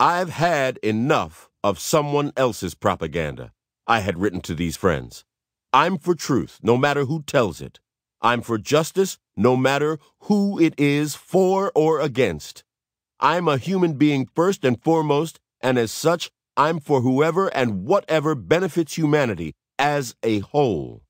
I've had enough of someone else's propaganda, I had written to these friends. I'm for truth, no matter who tells it. I'm for justice, no matter who it is, for or against. I'm a human being first and foremost, and as such, I'm for whoever and whatever benefits humanity as a whole.